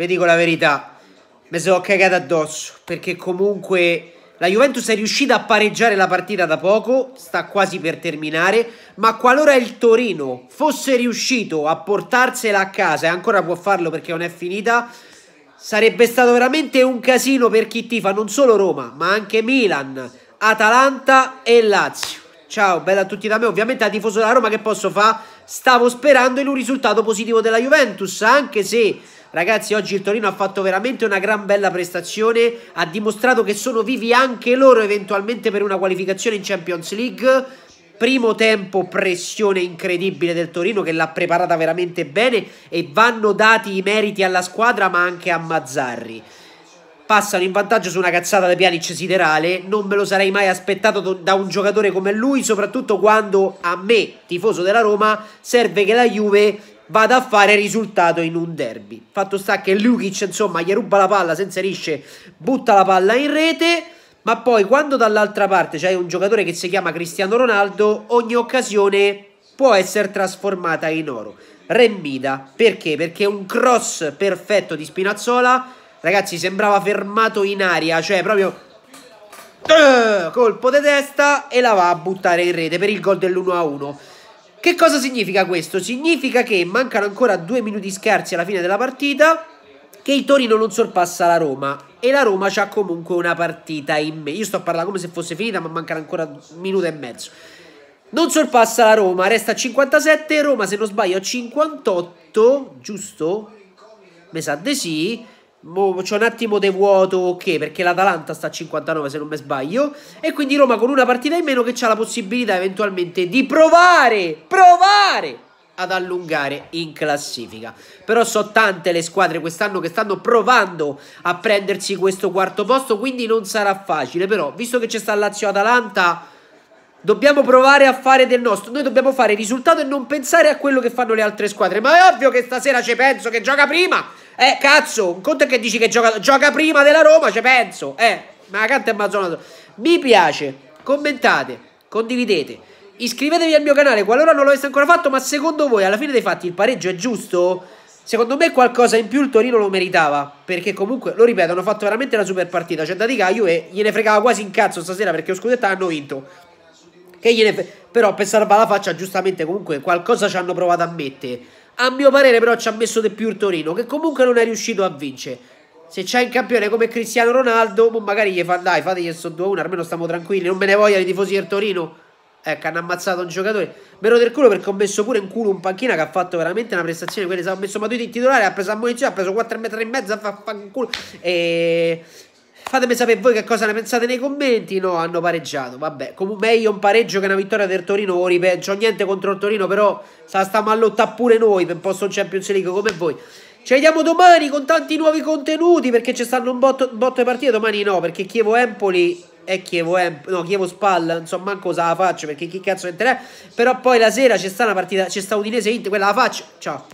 vi dico la verità, mi sono cagato addosso, perché comunque... La Juventus è riuscita a pareggiare la partita da poco, sta quasi per terminare, ma qualora il Torino fosse riuscito a portarsela a casa, e ancora può farlo perché non è finita, sarebbe stato veramente un casino per chi tifa non solo Roma, ma anche Milan, Atalanta e Lazio. Ciao, bella a tutti da me, ovviamente da tifoso della Roma che posso fare? Stavo sperando in un risultato positivo della Juventus, anche se Ragazzi, oggi il Torino ha fatto veramente una gran bella prestazione, ha dimostrato che sono vivi anche loro eventualmente per una qualificazione in Champions League. Primo tempo, pressione incredibile del Torino che l'ha preparata veramente bene e vanno dati i meriti alla squadra ma anche a Mazzarri passano in vantaggio su una cazzata di Pjanic siderale, non me lo sarei mai aspettato da un giocatore come lui, soprattutto quando a me, tifoso della Roma, serve che la Juve vada a fare risultato in un derby. Fatto sta che Lukic, insomma, gli ruba la palla, si inserisce, butta la palla in rete. Ma poi, quando dall'altra parte c'è un giocatore che si chiama Cristiano Ronaldo, ogni occasione può essere trasformata in oro. Remida, perché? Perché un cross perfetto di Spinazzola, ragazzi, sembrava fermato in aria, cioè proprio eh, colpo di testa e la va a buttare in rete per il gol dell'1-1. Che cosa significa questo? Significa che mancano ancora due minuti scarsi alla fine della partita, che il Torino non sorpassa la Roma e la Roma ha comunque una partita in me. Io sto a parlare come se fosse finita, ma mancano ancora un minuto e mezzo. Non sorpassa la Roma, resta a 57, Roma se non sbaglio a 58, giusto? Mi sa di sì. Mo, c'è un attimo di vuoto, ok, perché l'Atalanta sta a 59 se non mi sbaglio. E quindi Roma con una partita in meno che ha la possibilità eventualmente di provare, provare ad allungare in classifica. Però so tante le squadre quest'anno che stanno provando a prendersi questo quarto posto, quindi non sarà facile. Però, visto che c'è sta Lazio-Atalanta, dobbiamo provare a fare del nostro. Noi dobbiamo fare risultato e non pensare a quello che fanno le altre squadre. Ma è ovvio che stasera ci penso, che gioca prima! Eh, cazzo, un conto è che dici che gioca, gioca prima della Roma, ci penso. Eh, ma la canta è mazzona. Mi piace, commentate, condividete. Iscrivetevi al mio canale qualora non l'aveste ancora fatto, ma secondo voi alla fine dei fatti il pareggio è giusto? Secondo me qualcosa in più il Torino lo meritava, perché comunque, lo ripeto, hanno fatto veramente una super partita. C'è da dire che a gliene fregava quasi in cazzo stasera perché lo scudetto hanno vinto. Che gliene fre- Però per salvare la faccia, giustamente, comunque qualcosa ci hanno provato a mettere. A mio parere però ci ha messo di più il Torino, che comunque non è riuscito a vincere. Se c'è un campione come Cristiano Ronaldo, magari gli fa dai, fategli il sotto 1 almeno stiamo tranquilli, non me ne voglia i tifosi del Torino. Ecco, hanno ammazzato un giocatore. Meno del culo perché ho messo pure in culo un panchina che ha fatto veramente una prestazione. Quindi ho messo Matuidi in titolare, ha preso ammunizione, ha preso 4 metri e mezzo, fa, fa culo. E Fatemi sapere voi che cosa ne pensate nei commenti. No, hanno pareggiato. Vabbè, comunque meglio un pareggio che una vittoria del Torino. Oh, ripeto, niente contro il Torino, però stiamo a lottare pure noi per un posto in Champions League come voi. Ci vediamo domani con tanti nuovi contenuti perché ci stanno un botto, botto di partite. Domani no, perché Chievo Empoli e Chievo Empoli. No, Chievo Spalla. Insomma, manco se la faccio perché chi cazzo entra. Però poi la sera c'è sta una partita. C'è sta Udinese Inter. Quella la faccio. Ciao.